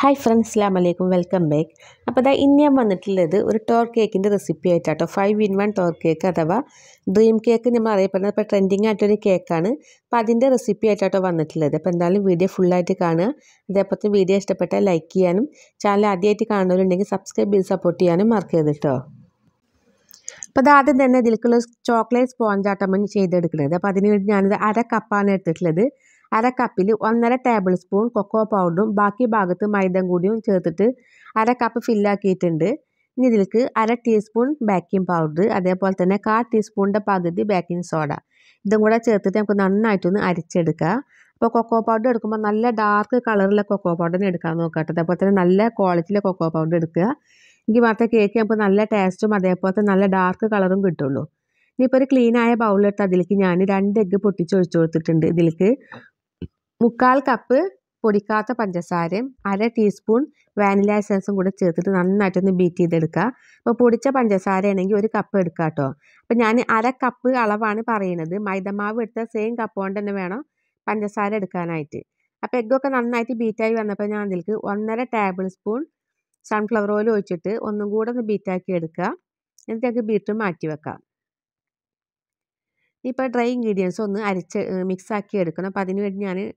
hi friends അസ്സാം വലൈക്കും welcome back അപ്പോൾ അതാ ഇന്ന് ഞാൻ വന്നിട്ടുള്ളത് ഒരു ടോർ കേക്കിൻ്റെ റെസിപ്പി ആയിട്ടാട്ടോ ഫൈവ് ഇൻ വൺ ടോർ കേക്ക് അഥവാ ഡ്രീം കേക്ക് നമ്മൾ അറിയപ്പെടുന്നത് ഇപ്പോൾ ട്രെൻഡിങ് ആയിട്ടൊരു കേക്കാണ് അപ്പോൾ അതിൻ്റെ റെസിപ്പി ആയിട്ടാട്ടോ വന്നിട്ടുള്ളത് അപ്പോൾ എന്തായാലും വീഡിയോ ഫുള്ളായിട്ട് കാണുക അതേപോലെ വീഡിയോ ഇഷ്ടപ്പെട്ടാൽ ലൈക്ക് ചെയ്യാനും ചാനൽ ആദ്യമായിട്ട് കാണുന്നവരുണ്ടെങ്കിൽ സബ്സ്ക്രൈബ് ചെയ്ത് സപ്പോർട്ട് ചെയ്യാനും മറക്കരുത് കേട്ടോ അപ്പോൾ അത് ആദ്യം തന്നെ ഇതിലേക്കുള്ള ചോക്ലേറ്റ് സ്പോഞ്ചാട്ടമാണ് ചെയ്തെടുക്കുന്നത് അപ്പോൾ അതിനുവേണ്ടി വേണ്ടി ഞാനിത് അര കപ്പാണ് എടുത്തിട്ടുള്ളത് അര കപ്പിൽ ഒന്നര ടേബിൾ സ്പൂൺ കൊക്കോ പൗഡറും ബാക്കി ഭാഗത്ത് മൈദം കൂടിയും ചേർത്തിട്ട് അര കപ്പ് ഫില്ലാക്കിയിട്ടുണ്ട് ഇനി ഇതിലേക്ക് അര ടീസ്പൂൺ ബേക്കിംഗ് പൗഡർ അതേപോലെ തന്നെ കാ ടീസ്പൂണിൻ്റെ പകുതി ബേക്കിംഗ് സോഡ ഇതും കൂടെ ചേർത്തിട്ട് നമുക്ക് നന്നായിട്ടൊന്ന് അരിച്ചെടുക്കുക അപ്പോൾ കൊക്കോ പൗഡർ എടുക്കുമ്പോൾ നല്ല ഡാർക്ക് കളറിലെ കൊക്കോ പൗഡർ എടുക്കാൻ നോക്കുക അതേപോലെ തന്നെ നല്ല ക്വാളിറ്റിയിലെ കൊക്കോ പൗഡർ എടുക്കുക എങ്കിൽ മാത്രമേ കേക്ക് നമുക്ക് നല്ല ടേസ്റ്റും അതേപോലെ തന്നെ നല്ല ഡാർക്ക് കളറും കിട്ടുള്ളൂ ഇനിയിപ്പോൾ ഒരു ക്ലീനായ ബൗളിലെടുത്ത് അതിലേക്ക് ഞാൻ രണ്ട് എഗ്ഗ് പൊട്ടിച്ച് ഒഴിച്ചു കൊടുത്തിട്ടുണ്ട് ഇതിലേക്ക് മുക്കാൽ കപ്പ് പൊടിക്കാത്ത പഞ്ചസാരയും അര ടീസ്പൂൺ വാനില എസൻസും കൂടെ ചേർത്തിട്ട് നന്നായിട്ടൊന്ന് ബീറ്റ് ചെയ്തെടുക്കുക അപ്പോൾ പൊടിച്ച പഞ്ചസാര ആണെങ്കിൽ ഒരു കപ്പ് എടുക്കുക കേട്ടോ അപ്പോൾ ഞാൻ അര കപ്പ് അളവാണ് പറയുന്നത് മൈദമാവ് എടുത്ത സെയിം കപ്പ് കൊണ്ട് തന്നെ വേണം പഞ്ചസാര എടുക്കാനായിട്ട് അപ്പോൾ എഗ്ഗൊക്കെ നന്നായിട്ട് ബീറ്റായി വന്നപ്പോൾ ഞാൻ അതിലേക്ക് ഒന്നര ടേബിൾ സ്പൂൺ സൺഫ്ലവർ ഓയിൽ ഒഴിച്ചിട്ട് ഒന്നും കൂടെ ഒന്ന് ബീറ്റാക്കി എടുക്കുക എന്നിട്ടൊക്കെ ബീറ്റ് മാറ്റി വെക്കാം ഇപ്പോൾ ഡ്രൈ ഇൻഗ്രീഡിയൻസ് ഒന്ന് അരിച്ച് മിക്സാക്കി എടുക്കണം അപ്പോൾ അതിനുവേണ്ടി വേണ്ടി ഞാൻ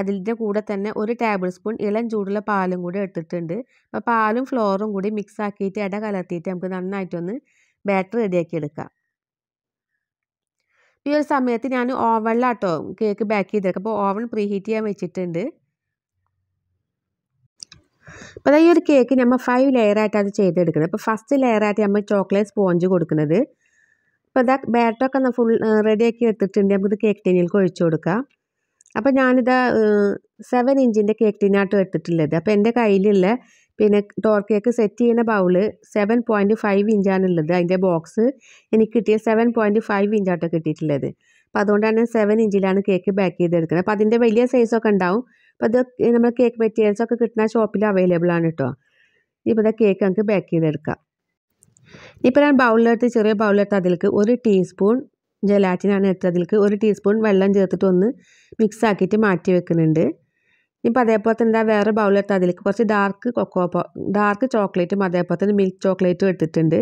അതിൻ്റെ കൂടെ തന്നെ ഒരു ടേബിൾ സ്പൂൺ ഇളം ചൂടുള്ള പാലും കൂടി എടുത്തിട്ടുണ്ട് അപ്പോൾ പാലും ഫ്ലോറും കൂടി മിക്സ് ആക്കിയിട്ട് ഇട കലർത്തിയിട്ട് നമുക്ക് നന്നായിട്ടൊന്ന് ബാറ്റർ റെഡിയാക്കി എടുക്കാം ഈ ഒരു സമയത്ത് ഞാൻ ഓവണിലാട്ടോ കേക്ക് ബേക്ക് ചെയ്തെടുക്കുക അപ്പോൾ ഓവൺ പ്രീ ഹീറ്റ് ചെയ്യാൻ വെച്ചിട്ടുണ്ട് അപ്പോൾ ഈ ഒരു കേക്ക് നമ്മൾ ഫൈവ് ലെയറായിട്ടാണ് അത് ചെയ്തെടുക്കുന്നത് അപ്പോൾ ഫസ്റ്റ് ലെയറായിട്ട് നമ്മൾ ചോക്ലേറ്റ് സ്പോഞ്ച് കൊടുക്കുന്നത് അപ്പോൾ ഇതാ ബാറ്ററൊക്കെ ഫുൾ റെഡിയാക്കി എടുത്തിട്ടുണ്ട് നമുക്കിത് കേക്ക് ടീനിയിലേക്ക് ഒഴിച്ചു കൊടുക്കാം അപ്പോൾ ഞാനിത് സെവൻ ഇഞ്ചിൻ്റെ കേക്ക് ടീനാട്ടം എടുത്തിട്ടുള്ളത് അപ്പോൾ എൻ്റെ കയ്യിലുള്ള പിന്നെ ഡോർ കേക്ക് സെറ്റ് ചെയ്യുന്ന ബൗള് സെവൻ പോയിൻ്റ് ഫൈവ് ഇഞ്ചാണുള്ളത് അതിൻ്റെ ബോക്സ് എനിക്ക് കിട്ടിയ സെവൻ പോയിൻറ്റ് ഫൈവ് ഇഞ്ചാട്ടോ കിട്ടിയിട്ടുള്ളത് അപ്പോൾ അതുകൊണ്ടാണ് സെവൻ ഇഞ്ചിലാണ് കേക്ക് ബാക്ക് ചെയ്തെടുക്കുന്നത് അപ്പോൾ അതിൻ്റെ വലിയ സൈസൊക്കെ ഉണ്ടാവും അപ്പോൾ അത് നമ്മൾ കേക്ക് മെറ്റീരിയൽസൊക്കെ കിട്ടുന്ന ഷോപ്പിൽ അവൈലബിൾ ആണ് കേട്ടോ ഇപ്പോൾ കേക്ക് നമുക്ക് ബാക്ക് ചെയ്തെടുക്കാം ഇപ്പോൾ ഞാൻ ബൗളിലെടുത്ത് ചെറിയ ബൗളിലെടുത്ത് അതിലേക്ക് ഒരു ടീസ്പൂൺ ജലാറ്റിനാണ് എടുത്തത് അതിലേക്ക് ഒരു ടീസ്പൂൺ വെള്ളം ചേർത്തിട്ട് ഒന്ന് മിക്സ് ആക്കിയിട്ട് മാറ്റി വെക്കുന്നുണ്ട് ഇപ്പോൾ അതേപോലെ തന്നെ വേറെ ബൗളെടുത്ത് അതിലേക്ക് കുറച്ച് ഡാർക്ക് കൊക്കോ ഡാർക്ക് ചോക്ലേറ്റും അതേപോലെ തന്നെ മിൽക്ക് ചോക്ലേറ്റും എടുത്തിട്ടുണ്ട്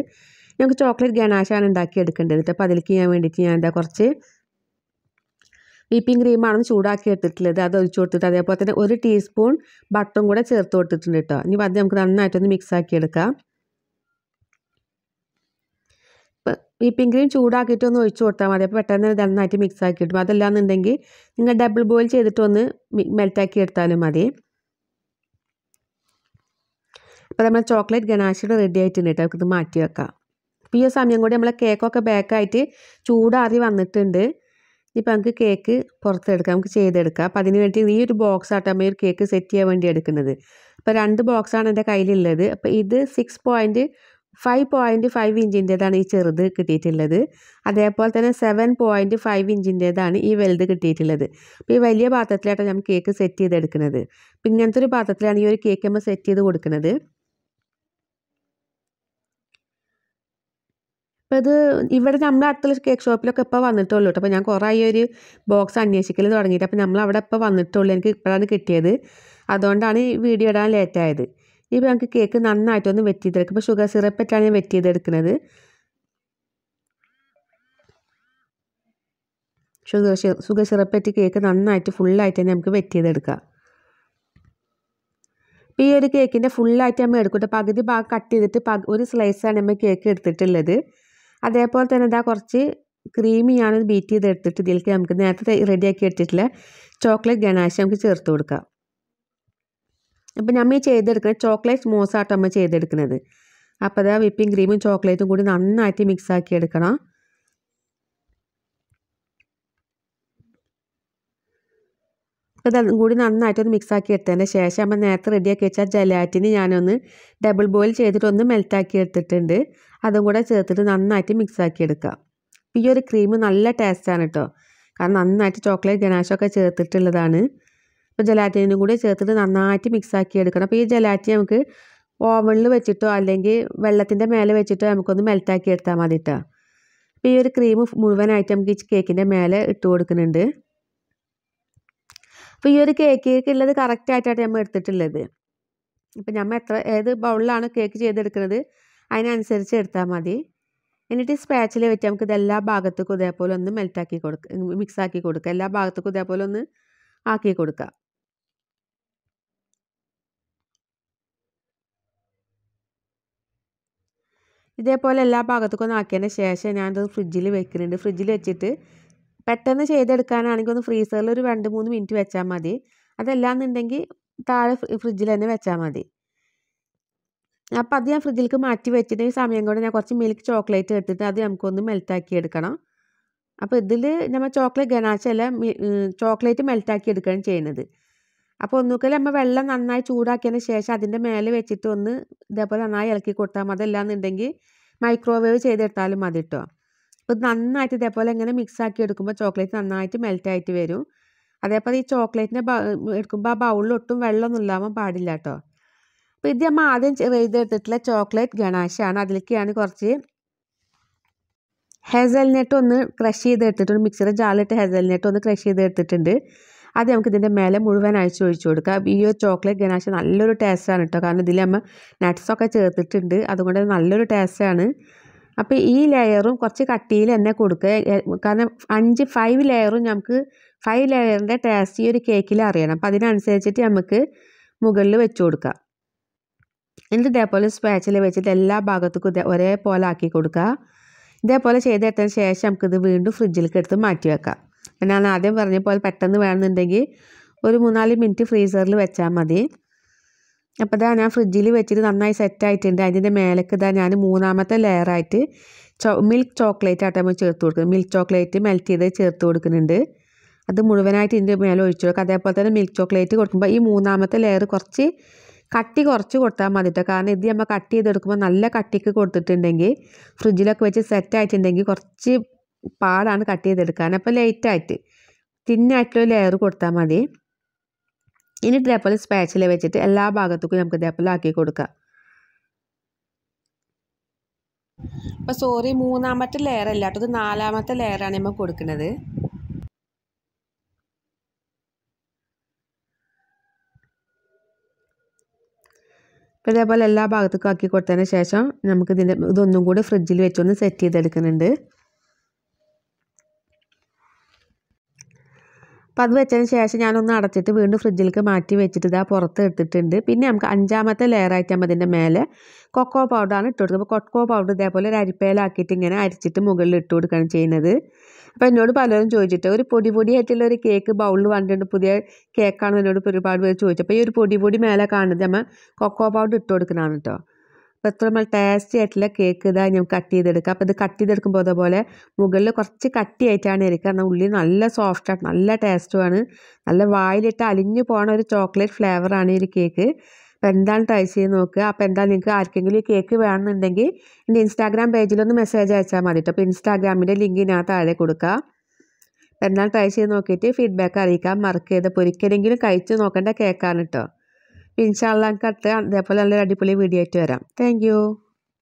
ഞങ്ങൾക്ക് ചോക്ലേറ്റ് ഗണാശാണ് ഉണ്ടാക്കി എടുക്കേണ്ടത് അപ്പോൾ അതിലേക്ക് ചെയ്യാൻ വേണ്ടിയിട്ട് ഞാൻ എന്താ കുറച്ച് വിപ്പിംഗ് ക്രീമാണ് ചൂടാക്കി എടുത്തിട്ടുള്ളത് അത് ഒഴിച്ചു കൊടുത്തിട്ട് അതേപോലെ തന്നെ ഒരു ടീസ്പൂൺ ബട്ടറും കൂടെ ചേർത്ത് കൊടുത്തിട്ടുണ്ട് കേട്ടോ ഇനി അത് നമുക്ക് നന്നായിട്ടൊന്ന് മിക്സ് ആക്കി എടുക്കാം വിപ്പിംഗ് ക്രീം ചൂടാക്കിയിട്ട് ഒന്ന് ഒഴിച്ചു കൊടുത്താൽ മതി അപ്പോൾ പെട്ടെന്ന് നന്നായിട്ട് മിക്സ് ആക്കി കിട്ടും അതല്ലാന്നുണ്ടെങ്കിൽ നിങ്ങൾ ഡബിൾ ബോയിൽ ചെയ്തിട്ടൊന്ന് മെൽറ്റാക്കി എടുത്താലും മതി അപ്പോൾ നമ്മൾ ചോക്ലേറ്റ് ഗണാശയുടെ റെഡി ആയിട്ടുണ്ട് കേട്ടോ ഇത് മാറ്റി വെക്കാം അപ്പോൾ ഈ സമയം കൂടി നമ്മളെ കേക്കൊക്കെ ബേക്കായിട്ട് ചൂടാറി വന്നിട്ടുണ്ട് ഇപ്പം നമുക്ക് കേക്ക് പുറത്തെടുക്കാം നമുക്ക് ചെയ്തെടുക്കാം അപ്പോൾ അതിന് വേണ്ടി ഈ ഒരു ബോക്സ് ആട്ടോ നമ്മൾ ഒരു കേക്ക് സെറ്റ് ചെയ്യാൻ വേണ്ടി എടുക്കുന്നത് അപ്പോൾ രണ്ട് ബോക്സാണ് എൻ്റെ കയ്യിലുള്ളത് അപ്പോൾ ഇത് six point five point five ഇഞ്ചിൻ്റേതാണ് ഈ ചെറുത് കിട്ടിയിട്ടുള്ളത് അതേപോലെ തന്നെ സെവൻ പോയിൻറ്റ് ഫൈവ് ഇഞ്ചിൻ്റേതാണ് ഈ വലുത് കിട്ടിയിട്ടുള്ളത് അപ്പോൾ ഈ വലിയ പാത്രത്തിലായിട്ടാണ് നമ്മൾ കേക്ക് സെറ്റ് ചെയ്തെടുക്കുന്നത് അപ്പം ഇങ്ങനത്തെ ഒരു പാത്രത്തിലാണ് ഈ ഒരു കേക്ക് നമ്മൾ സെറ്റ് ചെയ്ത് കൊടുക്കുന്നത് അപ്പോൾ ഇത് ഇവിടെ നമ്മുടെ അടുത്തുള്ള കേക്ക് ഷോപ്പിലൊക്കെ ഇപ്പോൾ വന്നിട്ടുള്ളൂ കേട്ടോ അപ്പോൾ ഞാൻ കുറേ ഈ ഒരു ബോക്സ് അന്വേഷിക്കൽ തുടങ്ങിയിട്ട് അപ്പോൾ നമ്മൾ അവിടെ ഇപ്പോൾ വന്നിട്ടുള്ളൂ എനിക്ക് ഇപ്പോഴാണ് കിട്ടിയത് അതുകൊണ്ടാണ് ഈ വീഡിയോ ഇടാൻ ലേറ്റായത് ഇപ്പോൾ നമുക്ക് കേക്ക് നന്നായിട്ടൊന്ന് വെറ്റ് ചെയ്തെടുക്കാം ഇപ്പോൾ ഷുഗർ സിറപ്പിട്ടാണ് ഞാൻ വെറ്റ് ചെയ്തെടുക്കുന്നത് ഷുഗർ ഷുഗർ സിറപ്പറ്റി കേക്ക് നന്നായിട്ട് ഫുള്ളായിട്ട് തന്നെ നമുക്ക് വെറ്റ് ചെയ്തെടുക്കാം ഇപ്പോൾ ഈ ഒരു കേക്കിൻ്റെ ഫുള്ളായിട്ട് നമ്മൾ എടുക്കട്ടെ പകുതി ഭാഗം കട്ട് ചെയ്തിട്ട് പ ഒരു സ്ലൈസാണ് നമ്മൾ കേക്ക് എടുത്തിട്ടുള്ളത് അതേപോലെ തന്നെ എന്താ കുറച്ച് ആണ് ബീറ്റ് ചെയ്തെടുത്തിട്ട് ഇതിലേക്ക് നമുക്ക് നേരത്തെ റെഡിയാക്കി എടുത്തിട്ടുള്ള ചോക്ലേറ്റ് ഗണാശ് നമുക്ക് ചേർത്ത് കൊടുക്കാം അപ്പോൾ നമ്മൾ ഈ ചെയ്തെടുക്കുന്നത് ചോക്ലേറ്റ് സ്മൂസാട്ടോ നമ്മൾ ചെയ്തെടുക്കുന്നത് അപ്പോൾ അതാ വിപ്പിംഗ് ക്രീമും ചോക്ലേറ്റും കൂടി നന്നായിട്ട് മിക്സ് ആക്കി എടുക്കണം അതും കൂടി നന്നായിട്ടൊന്ന് മിക്സാക്കി എടുത്തതിൻ്റെ ശേഷം നമ്മൾ നേരത്തെ റെഡിയാക്കി വെച്ച ജലാറ്റിന് ഞാനൊന്ന് ഡബിൾ ബോയിൽ ചെയ്തിട്ടൊന്ന് മെൽറ്റാക്കി എടുത്തിട്ടുണ്ട് അതും കൂടെ ചേർത്തിട്ട് നന്നായിട്ട് മിക്സാക്കി എടുക്കുക ഈ ഒരു ക്രീം നല്ല ടേസ്റ്റാണ് കേട്ടോ കാരണം നന്നായിട്ട് ചോക്ലേറ്റ് ഗനാശൊക്കെ ചേർത്തിട്ടുള്ളതാണ് അപ്പോൾ ജലാറ്റിനും കൂടി ചേർത്തിട്ട് നന്നായിട്ട് മിക്സാക്കി എടുക്കണം അപ്പോൾ ഈ ജലാറ്റി നമുക്ക് ഓവണിൽ വെച്ചിട്ടോ അല്ലെങ്കിൽ വെള്ളത്തിൻ്റെ മേലെ വെച്ചിട്ടോ നമുക്കൊന്ന് മെൽറ്റാക്കി എടുത്താൽ മതി കേട്ടോ അപ്പോൾ ഈ ഒരു ക്രീം മുഴുവനായിട്ട് നമുക്ക് ഈ കേക്കിൻ്റെ മേലെ ഇട്ട് കൊടുക്കുന്നുണ്ട് അപ്പോൾ ഈ ഒരു കേക്കിലേക്ക് ഉള്ളത് കറക്റ്റായിട്ടാണ് നമ്മൾ എടുത്തിട്ടുള്ളത് ഇപ്പം നമ്മൾ എത്ര ഏത് ബൗളിലാണ് കേക്ക് ചെയ്തെടുക്കുന്നത് അതിനനുസരിച്ച് എടുത്താൽ മതി എന്നിട്ട് സ്പാച്ചിൽ വെച്ച് നമുക്ക് ഇതെല്ലാ ഭാഗത്തേക്കും ഇതേപോലെ ഒന്ന് മെൽറ്റാക്കി കൊടുക്കുക മിക്സാക്കി കൊടുക്കുക എല്ലാ ഭാഗത്തേക്കും ഇതേപോലെ ഒന്ന് ആക്കി കൊടുക്കുക ഇതേപോലെ എല്ലാ ഭാഗത്തേക്കും ഒന്ന് ആക്കിയതിന് ശേഷം ഞാനത് ഫ്രിഡ്ജിൽ വെക്കുന്നുണ്ട് ഫ്രിഡ്ജിൽ വെച്ചിട്ട് പെട്ടെന്ന് ചെയ്തെടുക്കാനാണെങ്കിൽ ഒന്ന് ഫ്രീസറിൽ ഒരു രണ്ട് മൂന്ന് മിനിറ്റ് വെച്ചാൽ മതി അതല്ലാന്നുണ്ടെങ്കിൽ താഴെ ഫ്രിഡ്ജിൽ തന്നെ വെച്ചാൽ മതി അപ്പോൾ അത് ഞാൻ ഫ്രിഡ്ജിലേക്ക് മാറ്റി വെച്ചിട്ട് ഈ സമയം കൊണ്ട് ഞാൻ കുറച്ച് മിൽക്ക് ചോക്ലേറ്റ് എടുത്തിട്ട് അത് നമുക്കൊന്ന് മെൽറ്റാക്കി എടുക്കണം അപ്പോൾ ഇതിൽ നമ്മൾ ചോക്ലേറ്റ് ഗനാശ അല്ല ചോക്ലേറ്റ് മെൽറ്റാക്കി എടുക്കുകയാണ് ചെയ്യുന്നത് അപ്പോൾ ഒന്നുകിൽ നമ്മൾ വെള്ളം നന്നായി ചൂടാക്കിയതിന് ശേഷം അതിൻ്റെ മേലെ വെച്ചിട്ട് ഒന്ന് ഇതേപോലെ നന്നായി ഇളക്കി കൊടുത്താൽ മതി അല്ലാന്നുണ്ടെങ്കിൽ മൈക്രോവേവ് ചെയ്തെടുത്താലും മതി കേട്ടോ അപ്പോൾ നന്നായിട്ട് ഇതേപോലെ ഇങ്ങനെ മിക്സ് ആക്കി എടുക്കുമ്പോൾ ചോക്ലേറ്റ് നന്നായിട്ട് ആയിട്ട് വരും അതേപോലെ ഈ ചോക്ലേറ്റിൻ്റെ എടുക്കുമ്പോൾ ആ ബൗളിൽ ഒട്ടും വെള്ളമൊന്നും ഇല്ലാവാൻ പാടില്ല കേട്ടോ അപ്പോൾ ഇത് നമ്മൾ ആദ്യം ചെയ്തെടുത്തിട്ടുള്ള ചോക്ലേറ്റ് ഗണാശാണ് അതിലേക്കാണ് കുറച്ച് ഹെസൽനെട്ട് ഒന്ന് ക്രഷ് ചെയ്ത് എടുത്തിട്ടുണ്ട് മിക്സർ ജാറിലിട്ട് ഹെസൽനെട്ട് ഒന്ന് ക്രഷ് ചെയ്ത് എടുത്തിട്ടുണ്ട് അത് നമുക്ക് ഇതിൻ്റെ മേലെ മുഴുവൻ അഴിച്ച് ഒഴിച്ചു കൊടുക്കാം ഈ ഒരു ചോക്ലേറ്റ് ഗനാശ നല്ലൊരു ടേസ്റ്റാണ് കേട്ടോ കാരണം ഇതിൽ നമ്മൾ നട്ട്സൊക്കെ ചേർത്തിട്ടുണ്ട് അതുകൊണ്ട് നല്ലൊരു ടേസ്റ്റാണ് അപ്പോൾ ഈ ലെയറും കുറച്ച് കട്ടിയിൽ തന്നെ കൊടുക്കുക കാരണം അഞ്ച് ഫൈവ് ലെയറും നമുക്ക് ഫൈവ് ലെയറിൻ്റെ ടേസ്റ്റ് ഈ ഒരു കേക്കിൽ അറിയണം അപ്പോൾ അതിനനുസരിച്ചിട്ട് നമുക്ക് മുകളിൽ വെച്ച് കൊടുക്കാം എന്നിട്ട് ഇതേപോലെ സ്പാച്ചിൽ വെച്ചിട്ട് എല്ലാ ഭാഗത്തേക്കും ഇതേ ഒരേപോലെ ആക്കി കൊടുക്കുക ഇതേപോലെ ചെയ്തെടുത്തതിന് ശേഷം നമുക്കിത് വീണ്ടും ഫ്രിഡ്ജിലേക്ക് എടുത്ത് മാറ്റി വെക്കാം ഞാൻ ആദ്യം പറഞ്ഞ പോലെ പെട്ടെന്ന് വേണമെന്നുണ്ടെങ്കിൽ ഒരു മൂന്നാല് മിനിറ്റ് ഫ്രീസറിൽ വെച്ചാൽ മതി അപ്പോൾ ഇതാ ഞാൻ ഫ്രിഡ്ജിൽ വെച്ചിട്ട് നന്നായി സെറ്റായിട്ടുണ്ട് അതിൻ്റെ മേലേക്ക് ഇതാ ഞാൻ മൂന്നാമത്തെ ലെയറായിട്ട് ചോ മിൽക്ക് ചോക്ലേറ്റ് ആട്ടോ നമ്മൾ ചേർത്ത് കൊടുക്കുന്നത് മിൽക്ക് ചോക്ലേറ്റ് മെൽറ്റ് ചെയ്ത് ചേർത്ത് കൊടുക്കുന്നുണ്ട് അത് മുഴുവനായിട്ട് ഇതിൻ്റെ മേലെ ഒഴിച്ചു കൊടുക്കുക അതേപോലെ തന്നെ മിൽക്ക് ചോക്ലേറ്റ് കൊടുക്കുമ്പോൾ ഈ മൂന്നാമത്തെ ലെയർ കുറച്ച് കട്ടി കുറച്ച് കൊടുത്താൽ മതി കേട്ടോ കാരണം ഇത് നമ്മൾ കട്ട് ചെയ്തെടുക്കുമ്പോൾ നല്ല കട്ടിക്ക് കൊടുത്തിട്ടുണ്ടെങ്കിൽ ഫ്രിഡ്ജിലൊക്കെ വെച്ച് സെറ്റ് ആയിട്ടുണ്ടെങ്കിൽ കുറച്ച് പാടാണ് കട്ട് ചെയ്തെടുക്കാൻ അപ്പോൾ ലൈറ്റായിട്ട് തിന്നായിട്ടുള്ള ലെയർ കൊടുത്താൽ മതി ഇനി ഇതേപോലെ സ്പാച്ചിൽ വെച്ചിട്ട് എല്ലാ ഭാഗത്തേക്കും നമുക്ക് ഇതേപോലെ ആക്കി കൊടുക്കാം അപ്പോൾ സോറി മൂന്നാമത്തെ ലെയർ അല്ല കേട്ടോ ഇത് നാലാമത്തെ ലെയറാണ് നമ്മൾ കൊടുക്കുന്നത് അപ്പോൾ ഇതേപോലെ എല്ലാ ഭാഗത്തേക്കും ആക്കി കൊടുത്തതിന് ശേഷം നമുക്ക് ഇതിൻ്റെ ഇതൊന്നും കൂടി ഫ്രിഡ്ജിൽ വെച്ചൊന്ന് സെറ്റ് ചെയ്തെടുക്കുന്നുണ്ട് അപ്പോൾ അത് വെച്ചതിന് ശേഷം ഞാനൊന്ന് അടച്ചിട്ട് വീണ്ടും ഫ്രിഡ്ജിലേക്ക് മാറ്റി വെച്ചിട്ട് ഇതാ പുറത്ത് എടുത്തിട്ടുണ്ട് പിന്നെ നമുക്ക് അഞ്ചാമത്തെ ആയിട്ട് നമ്മൾ അതിൻ്റെ മേലെ കൊക്കോ പൗഡറാണ് ഇട്ട് കൊടുക്കുന്നത് അപ്പോൾ കൊക്കോ പൗഡർ ഇതേപോലെ ഒരു അരിപ്പയിലാക്കിയിട്ട് ഇങ്ങനെ അരിച്ചിട്ട് മുകളിൽ ഇട്ട് കൊടുക്കുകയാണ് ചെയ്യുന്നത് അപ്പോൾ എന്നോട് പലരും ചോദിച്ചിട്ട് ഒരു പൊടി ആയിട്ടുള്ള ഒരു കേക്ക് ബൗളിൽ വന്നിട്ടുണ്ട് പുതിയ കേക്കാണെന്ന് എന്നോട് ഒരുപാട് പേര് ചോദിച്ചു അപ്പോൾ ഈ ഒരു പൊടി പൊടി മേലെ കാണുന്നത് നമ്മൾ കൊക്കോ പൗഡർ ഇട്ട് കൊടുക്കുന്നതാണ് കേട്ടോ അപ്പോൾ എത്ര നമ്മൾ ടേസ്റ്റി ആയിട്ടുള്ള കേക്ക് ഇതായി ഞാൻ കട്ട് ചെയ്തെടുക്കാം അപ്പോൾ ഇത് കട്ട് ചെയ്തെടുക്കുമ്പോൾ അതേപോലെ മുകളിൽ കുറച്ച് കട്ടി ആയിട്ടാണ് ഇരിക്കുക എന്നാൽ ഉള്ളി നല്ല സോഫ്റ്റായിട്ട് നല്ല ടേസ്റ്റുമാണ് നല്ല വായിലിട്ട് അലിഞ്ഞു പോണ ഒരു ചോക്ലേറ്റ് ഫ്ലേവറാണ് ഈ കേക്ക് അപ്പോൾ എന്താണ് ട്രൈ ചെയ്ത് നോക്കുക അപ്പോൾ എന്താ നിങ്ങൾക്ക് ആർക്കെങ്കിലും ഈ കേക്ക് വേണമെന്നുണ്ടെങ്കിൽ എൻ്റെ ഇൻസ്റ്റാഗ്രാം പേജിലൊന്ന് മെസ്സേജ് അയച്ചാൽ മതി കേട്ടോ അപ്പോൾ ഇൻസ്റ്റാഗ്രാമിൻ്റെ ലിങ്ക് ഞാൻ താഴെ കൊടുക്കുക അപ്പോൾ എന്താണ് ട്രൈ ചെയ്ത് നോക്കിയിട്ട് ഫീഡ്ബാക്ക് അറിയിക്കാൻ മറക്കരുത് ഒരിക്കലെങ്കിലും കഴിച്ച് നോക്കേണ്ട കേക്കാണ് കേട്ടോ ഇൻഷാല്ല നമുക്ക് അടുത്ത അതേപോലെ നല്ലൊരു അടിപൊളി വീഡിയോ ആയിട്ട് വരാം താങ്ക്